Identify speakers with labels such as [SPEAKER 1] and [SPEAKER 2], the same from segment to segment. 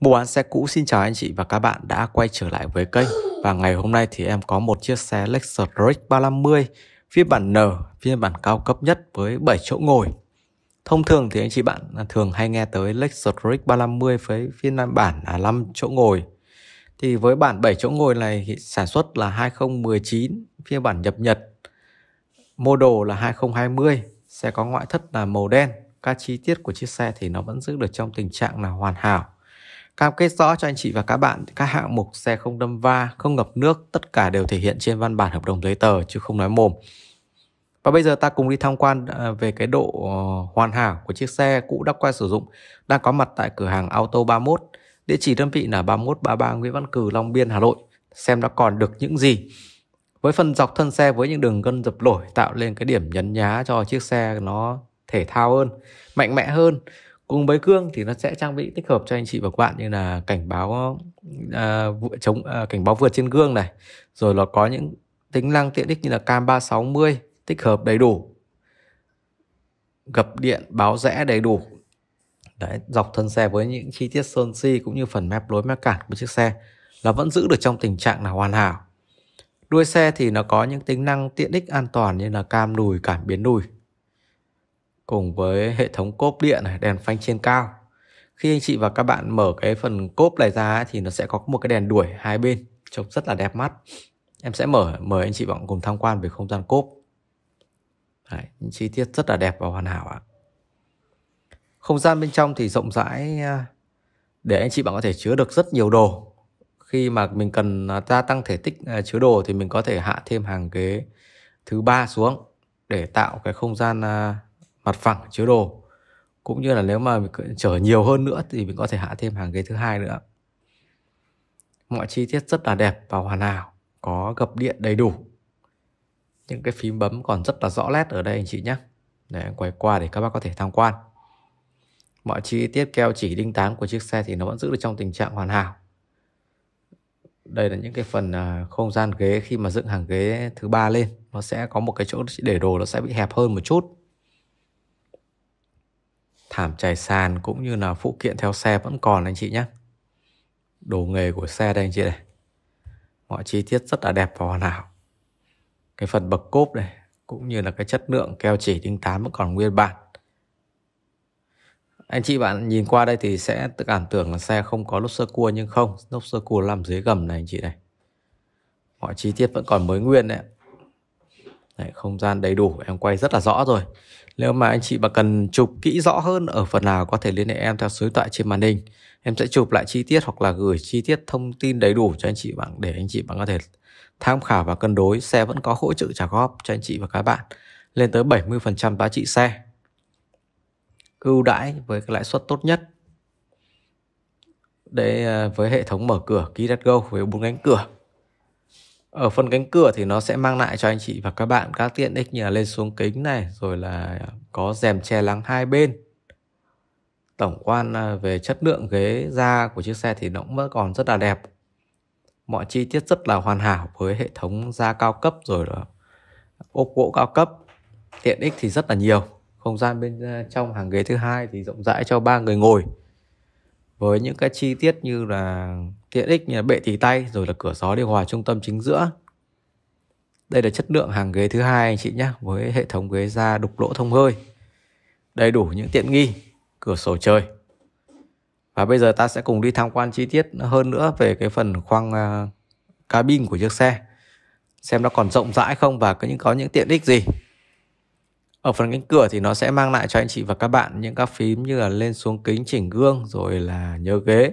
[SPEAKER 1] Mua bán xe cũ xin chào anh chị và các bạn đã quay trở lại với kênh Và ngày hôm nay thì em có một chiếc xe Lexus RX 350 phiên bản N, phiên bản cao cấp nhất với 7 chỗ ngồi Thông thường thì anh chị bạn thường hay nghe tới Lexus RX 350 với phiên bản là 5 chỗ ngồi Thì với bản 7 chỗ ngồi này sản xuất là 2019 phiên bản nhập Nhật Model là 2020 xe có ngoại thất là màu đen các chi tiết của chiếc xe thì nó vẫn giữ được trong tình trạng là hoàn hảo Cam kết rõ cho anh chị và các bạn các hạng mục xe không đâm va, không ngập nước tất cả đều thể hiện trên văn bản hợp đồng giấy tờ chứ không nói mồm. Và bây giờ ta cùng đi tham quan à, về cái độ ờ, hoàn hảo của chiếc xe cũ đã qua sử dụng đang có mặt tại cửa hàng Auto 31. Địa chỉ đơn vị là 3133 Nguyễn Văn Cử, Long Biên, Hà Nội. Xem đã còn được những gì. Với phần dọc thân xe với những đường gân dập lổi tạo lên cái điểm nhấn nhá cho chiếc xe nó thể thao hơn, mạnh mẽ hơn cùng với cương thì nó sẽ trang bị tích hợp cho anh chị và các bạn như là cảnh báo à, chống à, cảnh báo vượt trên gương này rồi nó có những tính năng tiện ích như là cam 360 tích hợp đầy đủ gập điện báo rẽ đầy đủ đấy dọc thân xe với những chi tiết sơn si cũng như phần mép lối mép cản của chiếc xe là vẫn giữ được trong tình trạng là hoàn hảo đuôi xe thì nó có những tính năng tiện ích an toàn như là cam đùi cảm biến đùi cùng với hệ thống cốp điện này, đèn phanh trên cao. Khi anh chị và các bạn mở cái phần cốp này ra ấy, thì nó sẽ có một cái đèn đuổi hai bên trông rất là đẹp mắt. Em sẽ mở mời anh chị và cùng tham quan về không gian cốp. Đấy, những chi tiết rất là đẹp và hoàn hảo ạ. Không gian bên trong thì rộng rãi à, để anh chị bạn có thể chứa được rất nhiều đồ. Khi mà mình cần à, gia tăng thể tích à, chứa đồ thì mình có thể hạ thêm hàng ghế thứ ba xuống để tạo cái không gian mặt phẳng chứa đồ cũng như là nếu mà mình chở nhiều hơn nữa thì mình có thể hạ thêm hàng ghế thứ hai nữa mọi chi tiết rất là đẹp và hoàn hảo có gập điện đầy đủ những cái phím bấm còn rất là rõ nét ở đây anh chị nhé để quay qua để các bác có thể tham quan mọi chi tiết keo chỉ đinh tán của chiếc xe thì nó vẫn giữ được trong tình trạng hoàn hảo đây là những cái phần à, không gian ghế khi mà dựng hàng ghế thứ ba lên nó sẽ có một cái chỗ để đồ nó sẽ bị hẹp hơn một chút thảm trải sàn cũng như là phụ kiện theo xe vẫn còn anh chị nhé. Đồ nghề của xe đây anh chị này. Mọi chi tiết rất là đẹp và hoàn hảo. Cái phần bậc cốp này cũng như là cái chất lượng keo chỉ đinh tán vẫn còn nguyên bản. Anh chị bạn nhìn qua đây thì sẽ tự cảm tưởng là xe không có lốp sơ cua nhưng không, lốp sơ cua làm dưới gầm này anh chị này. Mọi chi tiết vẫn còn mới nguyên đấy. Đấy, không gian đầy đủ em quay rất là rõ rồi Nếu mà anh chị mà cần chụp kỹ rõ hơn ở phần nào có thể liên hệ em theo số điện thoại trên màn hình Em sẽ chụp lại chi tiết hoặc là gửi chi tiết thông tin đầy đủ cho anh chị bạn để anh chị bạn có thể tham khảo và cân đối xe vẫn có hỗ trợ trả góp cho anh chị và các bạn lên tới 70% giá trị xe ưu đãi với cái lãi suất tốt nhất để à, với hệ thống mở cửa Kidat Go với bốn cánh cửa ở phần cánh cửa thì nó sẽ mang lại cho anh chị và các bạn các tiện ích như là lên xuống kính này rồi là có rèm che lắng hai bên tổng quan à, về chất lượng ghế da của chiếc xe thì nó cũng vẫn còn rất là đẹp mọi chi tiết rất là hoàn hảo với hệ thống da cao cấp rồi là ốp gỗ cao cấp tiện ích thì rất là nhiều không gian bên à, trong hàng ghế thứ hai thì rộng rãi cho ba người ngồi với những cái chi tiết như là tiện ích như là bệ tỳ tay rồi là cửa gió điều hòa trung tâm chính giữa. Đây là chất lượng hàng ghế thứ hai anh chị nhé với hệ thống ghế da đục lỗ thông hơi. Đầy đủ những tiện nghi, cửa sổ trời. Và bây giờ ta sẽ cùng đi tham quan chi tiết hơn nữa về cái phần khoang uh, cabin của chiếc xe. Xem nó còn rộng rãi không và có những có những tiện ích gì. Ở phần cánh cửa thì nó sẽ mang lại cho anh chị và các bạn những các phím như là lên xuống kính chỉnh gương rồi là nhớ ghế,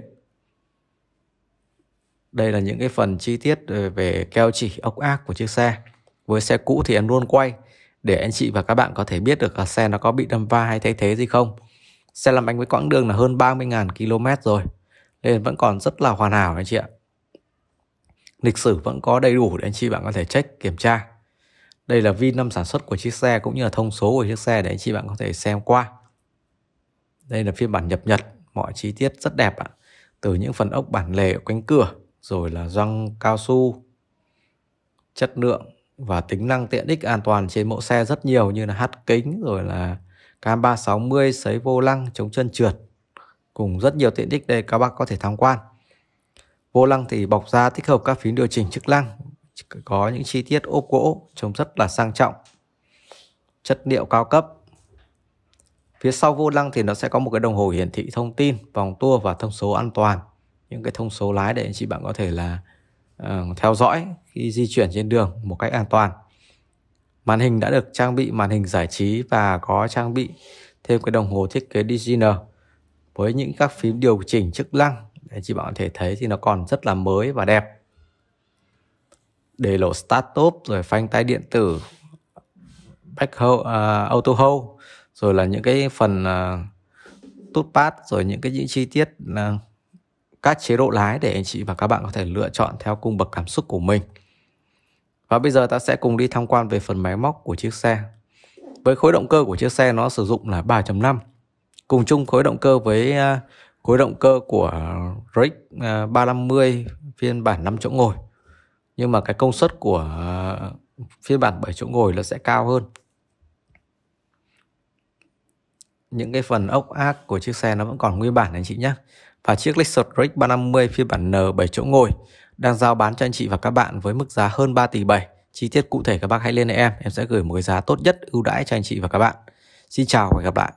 [SPEAKER 1] đây là những cái phần chi tiết ờ, về keo chỉ ốc ác của chiếc xe với xe cũ thì em luôn quay để anh chị và các bạn có thể biết được là xe nó có bị đâm va hay thay thế gì không xe làm bánh với quãng đường là hơn 30.000 km rồi nên vẫn còn rất là hoàn hảo anh chị ạ lịch sử vẫn có đầy đủ để anh chị bạn có thể check kiểm tra đây là VIN năm sản xuất của chiếc xe cũng như là thông số của chiếc xe để anh chị bạn có thể xem qua đây là phiên bản nhập nhật mọi chi tiết rất đẹp ạ từ những phần ốc bản lề ở cánh cửa rồi là răng cao su chất lượng và tính năng tiện ích an toàn trên mẫu xe rất nhiều như là hát kính rồi là cam 360 sấy vô lăng chống chân trượt cùng rất nhiều tiện ích đây các bác có thể tham quan vô lăng thì bọc da tích hợp các phím điều chỉnh chức năng có những chi tiết ốp gỗ trông rất là sang trọng chất liệu cao cấp phía sau vô lăng thì nó sẽ có một cái đồng hồ hiển thị thông tin vòng tua và thông số an toàn những cái thông số lái để anh chị bạn có thể là uh, theo dõi khi di chuyển trên đường một cách an toàn màn hình đã được trang bị màn hình giải trí và có trang bị thêm cái đồng hồ thiết kế designer với những các phím điều chỉnh chức năng để chị bạn có thể thấy thì nó còn rất là mới và đẹp để lộ start top rồi phanh tay điện tử back hold, uh, ờ, auto hold rồi là những cái phần uh, tút pad rồi những cái những chi tiết uh, các chế độ lái để anh chị và các bạn có thể lựa chọn theo cung bậc cảm xúc của mình. Và bây giờ ta sẽ cùng đi tham quan về phần máy móc của chiếc xe. Với khối động cơ của chiếc xe nó sử dụng là 3.5. Cùng chung khối động cơ với à, khối động cơ của RX 350 à, phiên bản 5 chỗ ngồi. Nhưng mà cái công suất của à, phiên bản 7 chỗ ngồi là sẽ cao hơn. Những cái phần ốc ác của chiếc xe nó vẫn còn nguyên bản anh chị nhé và chiếc Lexus RX 350 phiên bản N 7 chỗ ngồi đang giao bán cho anh chị và các bạn với mức giá hơn 3 tỷ 7. Chi tiết cụ thể các bác hãy liên hệ em, em sẽ gửi một cái giá tốt nhất ưu đãi cho anh chị và các bạn. Xin chào và hẹn gặp lại.